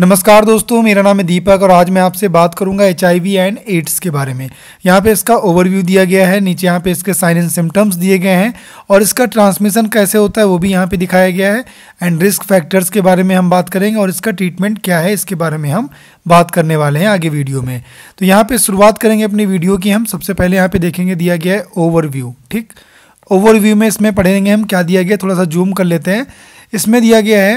नमस्कार दोस्तों मेरा नाम है दीपक और आज मैं आपसे बात करूंगा एच एंड एड्स के बारे में यहाँ पे इसका ओवरव्यू दिया गया है नीचे यहाँ पे इसके साइन एंड सिम्टम्स दिए गए हैं और इसका ट्रांसमिशन कैसे होता है वो भी यहाँ पे दिखाया गया है एंड रिस्क फैक्टर्स के बारे में हम बात करेंगे और इसका ट्रीटमेंट क्या है इसके बारे में हम बात करने वाले हैं आगे वीडियो में तो यहाँ पर शुरुआत करेंगे अपनी वीडियो की हम सबसे पहले यहाँ पर देखेंगे दिया गया है ओवरव्यू ठीक ओवरव्यू में इसमें पढ़ेंगे हम क्या दिया गया थोड़ा सा जूम कर लेते हैं इसमें दिया गया है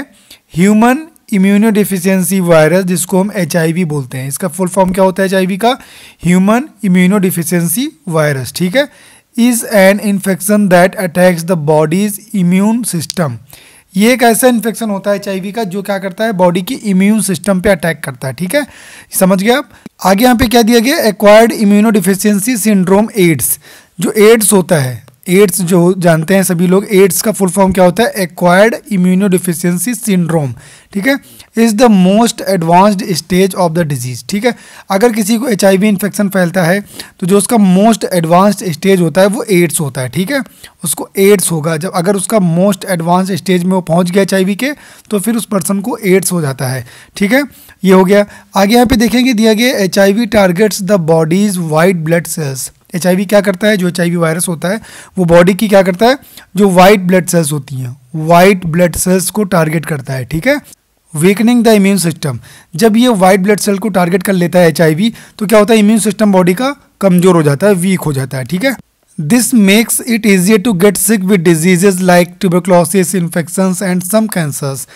ह्यूमन इम्यूनो डिफिशियंसी वायरस जिसको हम एच बोलते हैं इसका फुल फॉर्म क्या होता है एच का ह्यूमन इम्यूनो डिफिशियंसी वायरस ठीक है is an infection that attacks the body's immune system ये एक ऐसा इन्फेक्शन होता है एच का जो क्या करता है बॉडी की इम्यून सिस्टम पे अटैक करता है ठीक है समझ गए आप आगे यहाँ पे क्या दिया गया acquired immunodeficiency syndrome AIDS जो एड्स होता है एड्स जो जानते हैं सभी लोग एड्स का फुल फॉर्म क्या होता है एक्वायर्ड इम्यूनो डिफिशियंसी सिंड्रोम ठीक है is the most advanced stage of the disease ठीक है अगर किसी को एच आई इन्फेक्शन फैलता है तो जो उसका मोस्ट एडवांस्ड स्टेज होता है वो एड्स होता है ठीक है उसको एड्स होगा जब अगर उसका मोस्ट एडवांस स्टेज में वो पहुँच गया एच के तो फिर उस पर्सन को एड्स हो जाता है ठीक है ये हो गया आगे यहाँ पे देखेंगे दिया गया H targets the body's white blood cells H क्या करता है जो एच वायरस होता है वो बॉडी की क्या करता है जो वाइट ब्लड सेल्स होती हैं वाइट ब्लड सेल्स को टारगेट करता है ठीक है वीकनिंग द इम्यून सिस्टम जब ये वाइट ब्लड सेल को टारगेट कर लेता है एच तो क्या होता है इम्यून सिस्टम बॉडी का कमजोर हो जाता है वीक हो जाता है ठीक है This makes it easier to get sick with diseases like tuberculosis, infections and some cancers.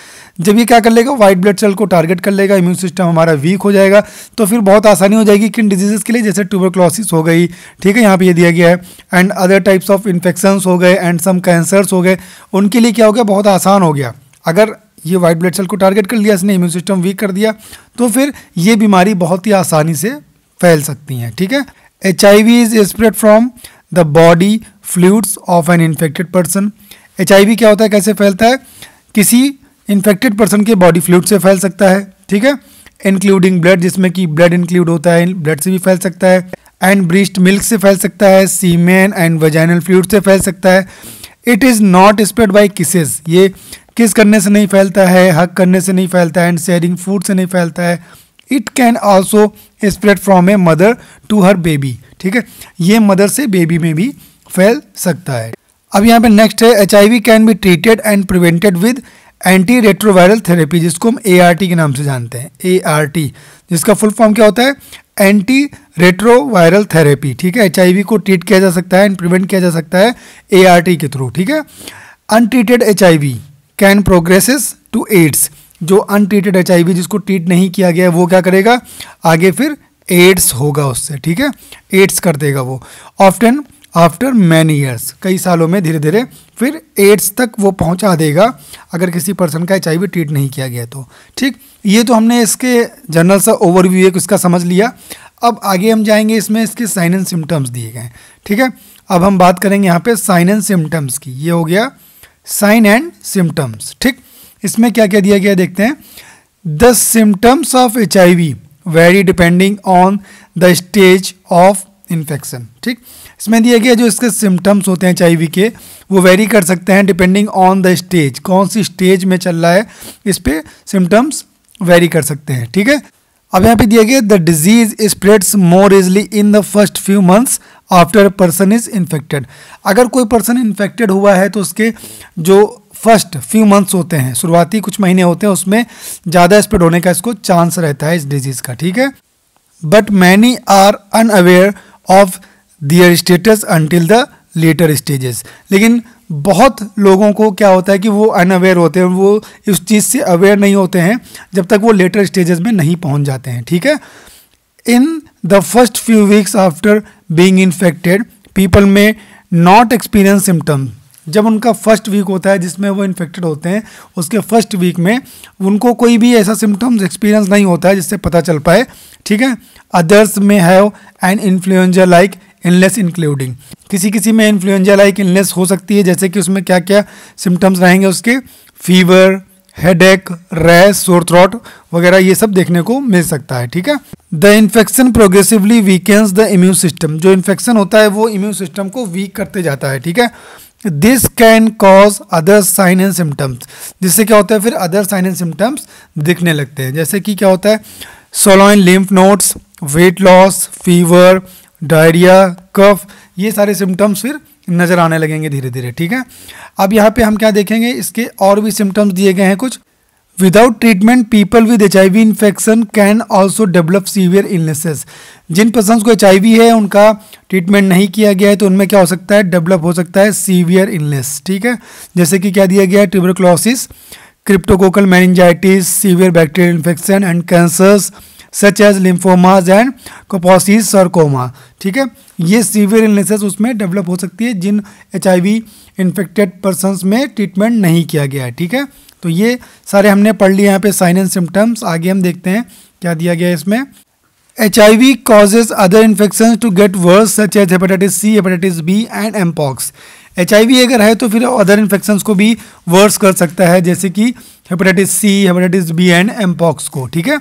जब ये क्या कर लेगा वाइट ब्लड सेल को टारगेट कर लेगा इम्यून सिस्टम हमारा वीक हो जाएगा तो फिर बहुत आसानी हो जाएगी किन डिजीजेस के लिए जैसे ट्यूबरक्लोसिस हो गई ठीक है यहाँ पे ये दिया गया है and other types of infections हो गए एंड सम कैंसर्स हो गए उनके लिए क्या हो गया बहुत आसान हो गया अगर ये व्हाइट ब्लड सेल को टारगेट कर लिया इसने इम्यून सिस्टम वीक कर दिया तो फिर ये बीमारी बहुत ही आसानी से फैल सकती हैं ठीक है H I V is spread from the body fluids of an infected person H क्या होता है कैसे फैलता है किसी इन्फेक्टेड पर्सन के बॉडी फ्लूड से फैल सकता है ठीक है इंक्लूडिंग ब्लड जिसमें कि ब्लड इंक्लूड होता है ब्लड से भी फैल सकता है एंड ब्रिस्ट मिल्क से फैल सकता है सीमेन एंड वजाइनल फ्लूड से फैल सकता है it is not spread by kisses ये किस करने से नहीं फैलता है हक करने से नहीं फैलता है एंड शेयरिंग फूड से नहीं फैलता है it can also spread from a mother to her baby ठीक है ये मदर से बेबी में भी फैल सकता है अब यहाँ पे नेक्स्ट है H I V can be treated and prevented with antiretroviral therapy जिसको हम ए आर टी के नाम से जानते हैं ए आर टी जिसका फुल फॉर्म क्या होता है एंटी रेट्रोवायरल थेरेपी ठीक है एच को ट्रीट किया जा सकता है एंड प्रिवेंट किया जा सकता है ए आर टी के थ्रू ठीक है untreated H I V can progresses to AIDS जो अनट्रीटेड एच जिसको ट्रीट नहीं किया गया है वो क्या करेगा आगे फिर एड्स होगा उससे ठीक है एड्स कर देगा वो ऑफ्टन आफ्टर मैनी ईयर्स कई सालों में धीरे धीरे फिर एड्स तक वो पहुंचा देगा अगर किसी पर्सन का एच ट्रीट नहीं किया गया तो ठीक ये तो हमने इसके जनरल सा ओवरव्यू एक उसका समझ लिया अब आगे हम जाएंगे इसमें इसके साइन एंड सिम्टम्स दिए गए ठीक है अब हम बात करेंगे यहाँ पे साइन एंड सिम्टम्स की ये हो गया साइन एंड सिम्टम्स ठीक इसमें क्या क्या दिया गया देखते हैं the symptoms of H vary depending on the stage of infection ठीक इसमें दिया गया जो इसके सिम्टम्स होते हैं वी के वो वेरी कर सकते हैं डिपेंडिंग ऑन द स्टेज कौन सी स्टेज में चल रहा है इस पर सिम्टम्स वेरी कर सकते हैं ठीक है अब यहाँ पे दिया गया the disease spreads more easily in the first few months after person is infected अगर कोई पर्सन इन्फेक्टेड हुआ है तो उसके जो फर्स्ट फ्यू मंथ्स होते हैं शुरुआती कुछ महीने होते हैं उसमें ज़्यादा स्प्रेड होने का इसको चांस रहता है इस डिजीज़ का ठीक है but many are unaware of their status until the later stages लेकिन बहुत लोगों को क्या होता है कि वो अनअवेयर होते हैं वो इस चीज़ से अवेयर नहीं होते हैं जब तक वो लेटर स्टेजेस में नहीं पहुंच जाते हैं ठीक है in the first few weeks after being infected people may not experience symptom जब उनका फर्स्ट वीक होता है जिसमें वो इन्फेक्टेड होते हैं उसके फर्स्ट वीक में उनको कोई भी ऐसा सिम्टम्स एक्सपीरियंस नहीं होता है जिससे पता चल पाए ठीक है others may have an influenza like इनलेस इंक्लूडिंग किसी किसी में इन्फ्लुएंजा लाइक इनलेस हो सकती है जैसे कि उसमें क्या क्या सिम्टम्स रहेंगे उसके फीवर हेड एक रैस सोर थ्रॉट वगैरह ये सब देखने को मिल सकता है ठीक है the infection progressively weakens the immune system जो इन्फेक्शन होता है वो इम्यून सिस्टम को वीक करते जाता है ठीक है this can cause other sign and symptoms जिससे क्या होता है फिर अदर साइन एंड सिम्टम्स दिखने लगते हैं जैसे कि क्या होता है swollen lymph nodes weight loss fever diarrhoea cough ये सारे सिम्टम्स फिर नज़र आने लगेंगे धीरे धीरे ठीक है अब यहाँ पे हम क्या देखेंगे इसके और भी सिम्टम्स दिए गए हैं कुछ without treatment people with H I V infection can also develop severe illnesses जिन पर्सन को एच आई वी है उनका ट्रीटमेंट नहीं किया गया है तो उनमें क्या हो सकता है डेवलप हो सकता है सीवियर इलनेस ठीक है जैसे कि क्या दिया गया है tuberculosis cryptococcal meningitis severe bacterial infection and cancers such as lymphomas and Kaposi's sarcoma ठीक है ये सीवियर इलनेसेस उसमें डेवलप हो सकती है जिन H I V infected persons में ट्रीटमेंट नहीं किया गया है ठीक है तो ये सारे हमने पढ़ लिए यहाँ पे साइन एंड सिम्टम्स आगे हम देखते हैं क्या दिया गया है इसमें H I V causes other infection to get worse such as hepatitis C hepatitis B and mpox H I V अगर है तो फिर अदर इन्फेक्शन को भी वर्स कर सकता है जैसे कि hepatitis C hepatitis B and mpox को ठीक है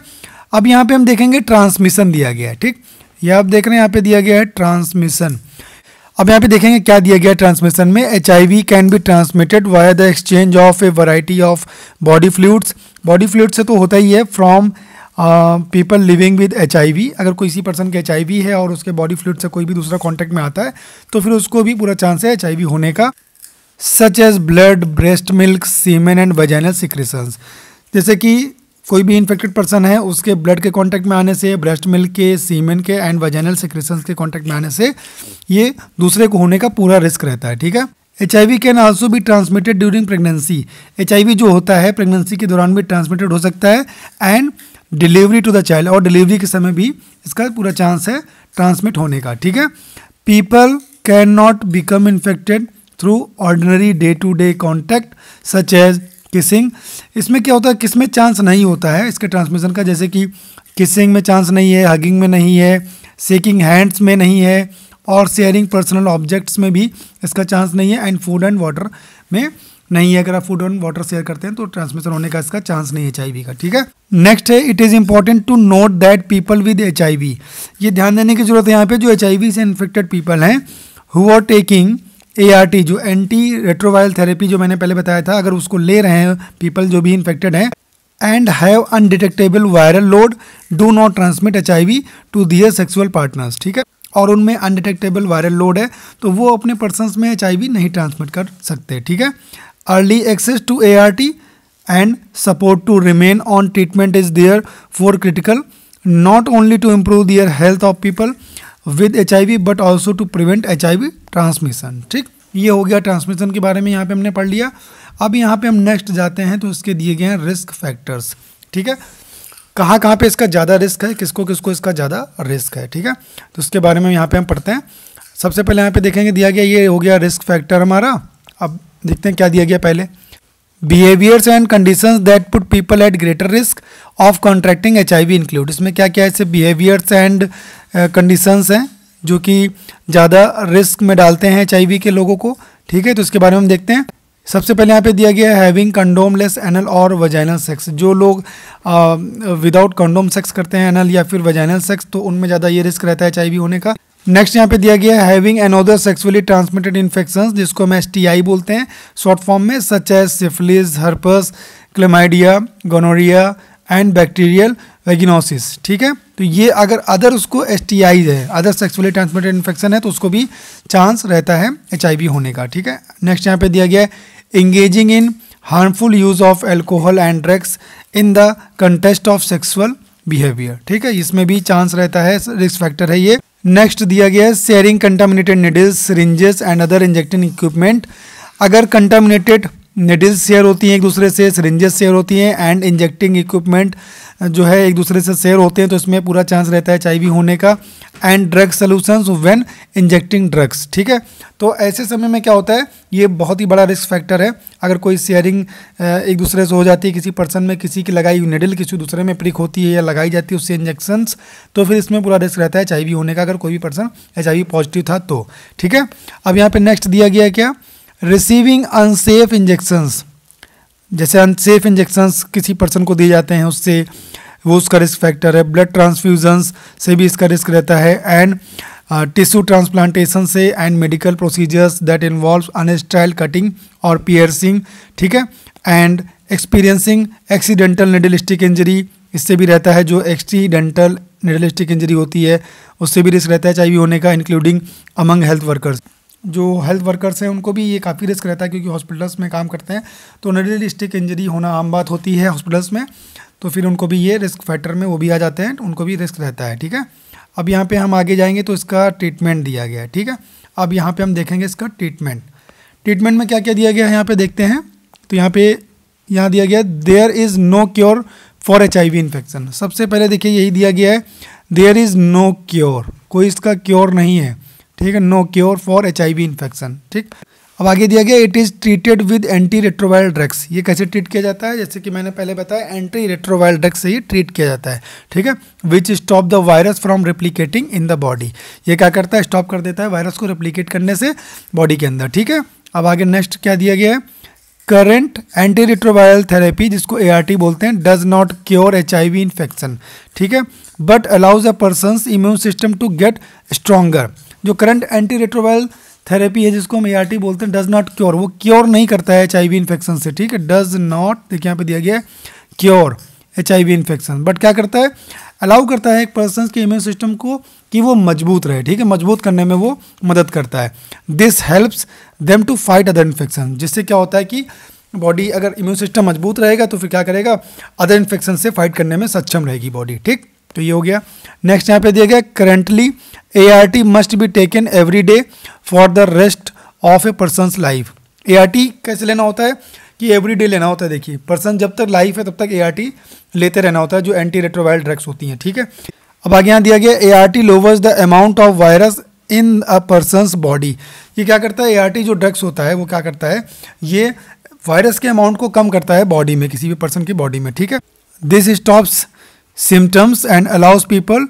अब यहाँ पे हम देखेंगे ट्रांसमिशन दिया गया है ठीक या आप देख रहे हैं यहाँ पे दिया गया है ट्रांसमिशन अब यहाँ पे देखेंगे क्या दिया गया ट्रांसमिशन में H can be transmitted via the exchange of a variety of body fluids body fluid से तो होता ही है from people living with H अगर कोई इसी पर्सन के एच है और उसके बॉडी फ्लूड से कोई भी दूसरा कॉन्टैक्ट में आता है तो फिर उसको भी पूरा चांस है एच होने का such as blood breast milk semen and vaginal secretions जैसे कि कोई भी इन्फेक्टेड पर्सन है उसके ब्लड के कांटेक्ट में आने से ब्रेस्ट मिल्क के सीमेन के एंड वजैनल सिक्रेशन के कांटेक्ट में आने से ये दूसरे को होने का पूरा रिस्क रहता है ठीक है H I V can also भी transmitted during pregnancy H I V जो होता है प्रेगनेंसी के दौरान भी ट्रांसमिटेड हो सकता है and delivery to the child और डिलीवरी के समय भी इसका पूरा चांस है ट्रांसमिट होने का ठीक है people can not become infected through ordinary day to day contact such as kissing इसमें क्या होता है किस में चांस नहीं होता है इसके ट्रांसमिशन का जैसे कि किसिंग में चांस नहीं है हगिंग में नहीं है सेकिंग हैंड्स में नहीं है और शेयरिंग पर्सनल ऑब्जेक्ट्स में भी इसका चांस नहीं है एंड फूड एंड वाटर में नहीं है अगर आप फूड एंड वाटर शेयर करते हैं तो ट्रांसमिशन होने का इसका चांस नहीं एच आई वी का ठीक है नेक्स्ट है it is important to note that people with H I V ये ध्यान देने की जरूरत है यहाँ पे जो एच आई वी से इन्फेक्टेड पीपल हैं हु आर टेकिंग ए जो एंटी रेट्रोवायरल थेरेपी जो मैंने पहले बताया था अगर उसको ले रहे हैं पीपल जो भी इन्फेक्टेड हैं and have undetectable viral load do not transmit H I V to their sexual partners ठीक है और उनमें अनडिटेक्टेबल वायरल लोड है तो वो अपने पर्सनस में एच आई वी नहीं ट्रांसमिट कर सकते ठीक है early access to A R T and support to remain on treatment is therefore critical not only to improve their health of people with H I V but also to prevent H I V transmission ठीक ये हो गया transmission के बारे में यहाँ पे हमने पढ़ लिया अब यहाँ पे हम नेक्स्ट जाते हैं तो इसके दिए गए हैं रिस्क फैक्टर्स ठीक है कहाँ कहाँ पे इसका ज़्यादा रिस्क है किसको किसको इसका ज़्यादा रिस्क है ठीक है तो उसके बारे में यहाँ पे हम पढ़ते हैं सबसे पहले यहाँ पे देखेंगे दिया गया ये हो गया रिस्क फैक्टर हमारा अब देखते हैं क्या दिया गया पहले behaviours and conditions that put people at greater risk of contracting H include इसमें क्या क्या ऐसे बिहेवियर्स एंड कंडीशंस हैं जो कि ज़्यादा रिस्क में डालते हैं एच के लोगों को ठीक है तो इसके बारे में हम देखते हैं सबसे पहले यहाँ पे दिया गया है having condomless anal or vaginal sex जो लोग विदाउट कंडोम सेक्स करते हैं एनल या फिर वजाइनल सेक्स तो उनमें ज़्यादा ये रिस्क रहता है एच होने का नेक्स्ट यहाँ पे दिया गया है having another sexually transmitted infection जिसको हम एस बोलते हैं शॉर्ट फॉर्म में such as syphilis herpes chlamydia gonorrhoea and bacterial vaginosis ठीक है तो ये अगर अदर उसको एस है अदर सेक्सुअली ट्रांसमिटेड इन्फेक्शन है तो उसको भी चांस रहता है एच होने का ठीक है नेक्स्ट यहाँ पे दिया गया है engaging in harmful use of alcohol and drugs in the context of sexual behaviour ठीक है इसमें भी चांस रहता है रिस्क फैक्टर है ये नेक्स्ट दिया गया है sharing contaminated needles syringes and other injecting equipment अगर कंटामिनेटेड नेडिल्स शेयर होती हैं एक दूसरे से सरेंजेस शेयर होती हैं एंड इंजेक्टिंग इक्विपमेंट जो है एक दूसरे से शेयर होते हैं तो इसमें पूरा चांस रहता है एच होने का and drug solutions when injecting drugs ठीक है तो ऐसे समय में क्या होता है ये बहुत ही बड़ा रिस्क फैक्टर है अगर कोई शेयरिंग एक दूसरे से हो जाती है किसी पर्सन में किसी की लगाई हुई नेडल किसी दूसरे में प्रिक होती है या लगाई जाती है उससे इंजेक्शंस तो फिर इसमें पूरा रिस्क रहता है एच होने का अगर कोई भी पर्सन एच पॉजिटिव था तो ठीक है अब यहाँ पर नेक्स्ट दिया गया क्या रिसीविंग अनसेफ इंजेक्शंस जैसे अनसेफ इंजेक्शंस किसी पर्सन को दिए जाते हैं उससे वो उसका रिस्क फैक्टर है ब्लड ट्रांसफ्यूजन्स से भी इसका रिस्क रहता है एंड टिश्यू ट्रांसप्लांटेशन से and medical procedures that involve unsterile cutting or piercing ठीक है and experiencing accidental needle stick injury इससे भी रहता है जो एक्सीडेंटल निडल स्टिक इंजरी होती है उससे भी रिस्क रहता है चाहिए होने का इंक्लूडिंग अमंग हेल्थ वर्कर्स जो हेल्थ वर्कर्स हैं उनको भी ये काफ़ी रिस्क रहता है क्योंकि हॉस्पिटल्स में काम करते हैं तो स्टिक इंजरी होना आम बात होती है हॉस्पिटल्स में तो फिर उनको भी ये रिस्क फैक्टर में वो भी आ जाते हैं उनको भी रिस्क रहता है ठीक है अब यहाँ पे हम आगे जाएंगे तो इसका ट्रीटमेंट दिया गया है ठीक है अब यहाँ पे हम देखेंगे इसका ट्रीटमेंट ट्रीटमेंट में क्या क्या दिया गया है यहाँ पे देखते हैं तो यहाँ पे यहाँ दिया गया there is no cure for H infection सबसे पहले देखिए यही दिया गया है देयर इज़ नो क्योर कोई इसका क्योर नहीं है ठीक है no cure for H I V infection ठीक अब आगे दिया गया it is treated with anti retroviral drugs ये कैसे ट्रीट किया जाता है जैसे कि मैंने पहले बताया एंटी रेट्रोवाइल ड्रग्स से ही ट्रीट किया जाता है ठीक है which stop the virus from replicating in the body ये क्या करता है स्टॉप कर देता है वायरस को रिप्लीकेट करने से बॉडी के अंदर ठीक है अब आगे नेक्स्ट क्या दिया गया है करेंट एंटी रिट्रोवायरल थेरेपी जिसको ए बोलते हैं does not cure H I V infection ठीक है but allows a person's immune system to get stronger जो करंट एंटी रेट्रोवायल थेरेपी है जिसको हम ए बोलते हैं डज नॉट क्योर वो क्योर नहीं करता है एच आई इन्फेक्शन से ठीक है डज नॉट देखिए यहाँ पे दिया गया है cure H I infection but क्या करता है अलाउ करता है एक पर्सन के इम्यून सिस्टम को कि वो मजबूत रहे ठीक है मजबूत करने में वो मदद करता है this helps them to fight other infection जिससे क्या होता है कि बॉडी अगर इम्यून सिस्टम मजबूत रहेगा तो फिर क्या करेगा अदर इन्फेक्शन से फाइट करने में सक्षम रहेगी बॉडी ठीक तो ये हो गया नेक्स्ट यहाँ पे दिया गया currently A R T must be taken every day for the rest of a person's life A R T कैसे लेना होता है कि एवरी डे लेना होता है देखिए पर्सन जब तक लाइफ है तब तक ए आर टी लेते रहना होता है जो एंटी रेट्रोवाइल ड्रग्स होती हैं ठीक है अब आगे यहाँ दिया गया A R T lowers the amount of virus in a person's body ये क्या करता है ए आर टी जो ड्रग्स होता है वो क्या करता है ये वायरस के अमाउंट को कम करता है बॉडी में किसी भी पर्सन की बॉडी में ठीक है this stops symptoms and allows people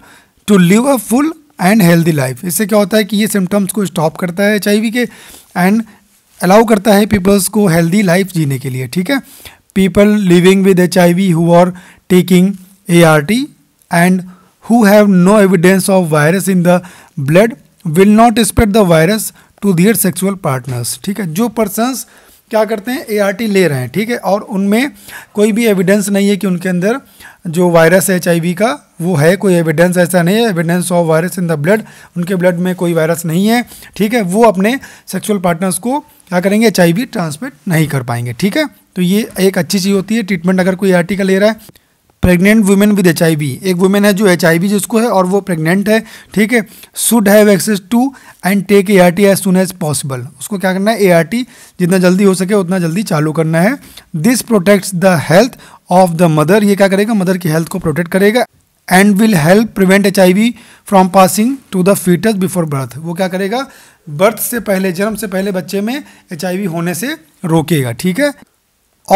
to live a full and healthy life इससे क्या होता है कि ये सिम्टम्स को स्टॉप करता है एच के एंड अलाउ करता है पीपल्स को हेल्दी लाइफ जीने के लिए ठीक है people living with H I V who are taking A R T and who have no evidence of virus in the blood will not spread the virus to their sexual partners ठीक है जो persons क्या करते हैं T ले रहे हैं ठीक है और उनमें कोई भी एविडेंस नहीं है कि उनके अंदर जो वायरस है एच का वो है कोई एविडेंस ऐसा नहीं है evidence of virus in the blood उनके ब्लड में कोई वायरस नहीं है ठीक है वो अपने सेक्सुअल पार्टनर्स को क्या करेंगे एच ट्रांसमिट नहीं कर पाएंगे ठीक है तो ये एक अच्छी चीज़ होती है ट्रीटमेंट अगर कोई आर का ले रहा है प्रेग्नेंट वुमेन विद एच एक वुमेन है जो एच आई जिसको है और वो प्रेग्नेंट है ठीक है should have access to and take A R T as soon as possible उसको क्या करना है ए आर टी जितना जल्दी हो सके उतना जल्दी चालू करना है this protects the health of the mother ये क्या करेगा मदर की हेल्थ को प्रोटेक्ट करेगा and will help prevent H I V from passing to the foetus before birth वो क्या करेगा बर्थ से पहले जन्म से पहले बच्चे में एच आई वी होने से रोकेगा ठीक है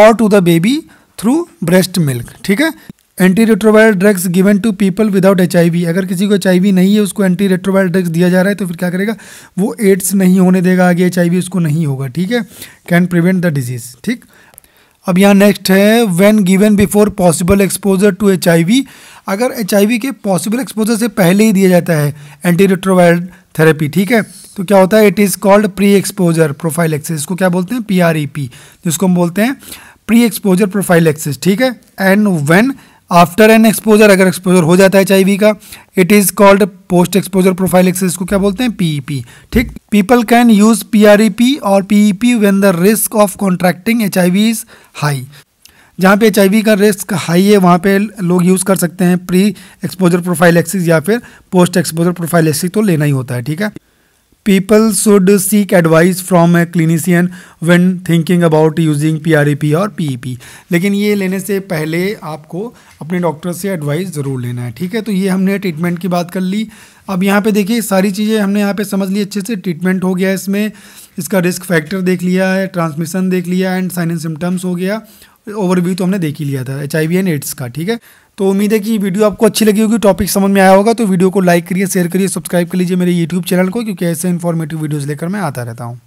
और to the baby through breast milk ठीक है anti retroviral drugs given to people without H अगर किसी को एच नहीं है उसको एंटी रेट्रोवायरल ड्रग्स दिया जा रहा है तो फिर क्या करेगा वो एड्स नहीं होने देगा आगे एच उसको नहीं होगा ठीक है कैन प्रिवेंट द डिजीज़ ठीक अब यहाँ नेक्स्ट है when given before possible exposure to H अगर एच के पॉसिबल एक्सपोजर से पहले ही दिया जाता है एंटी रेट्रोवायरल थेरेपी ठीक है तो क्या होता है it is called pre exposure prophylaxis इसको क्या बोलते हैं पी आर ई पी जिसको हम बोलते हैं प्री एक्सपोजर प्रोफाइल एक्सेस ठीक है and when after an exposure अगर एक्सपोजर हो जाता है एच का it is called post exposure prophylaxis को क्या बोलते हैं पीईपी e ठीक people can use PrEP or PEP when the risk of contracting H is high जहाँ पे एच का रिस्क हाई है वहाँ पे लोग यूज़ कर सकते हैं प्री एक्सपोजर प्रोफाइल एक्सिस या फिर पोस्ट एक्सपोजर प्रोफाइल एक्सिस तो लेना ही होता है ठीक है people should seek advice from a clinician when thinking about using PREP और PEP लेकिन ये लेने से पहले आपको अपने डॉक्टर से एडवाइस ज़रूर लेना है ठीक है तो ये हमने ट्रीटमेंट की बात कर ली अब यहाँ पे देखिए सारी चीज़ें हमने यहाँ पे समझ ली अच्छे से ट्रीटमेंट हो गया इसमें इसका रिस्क फैक्टर देख लिया है ट्रांसमिशन देख लिया एंड साइन एंड सिम्टम्स हो गया ओवरव्यू तो हमने देख ही लिया था एच आई एंड एड्स का ठीक है तो उम्मीद है कि वीडियो आपको अच्छी लगी होगी टॉपिक समझ में आया होगा तो वीडियो को लाइक करिए शेयर करिए सब्सक्राइब कर लीजिए मेरे यूट्यूब चैनल को क्योंकि ऐसे इन्फॉर्मेटिव वीडियोज़ लेकर मैं आता रहता हूँ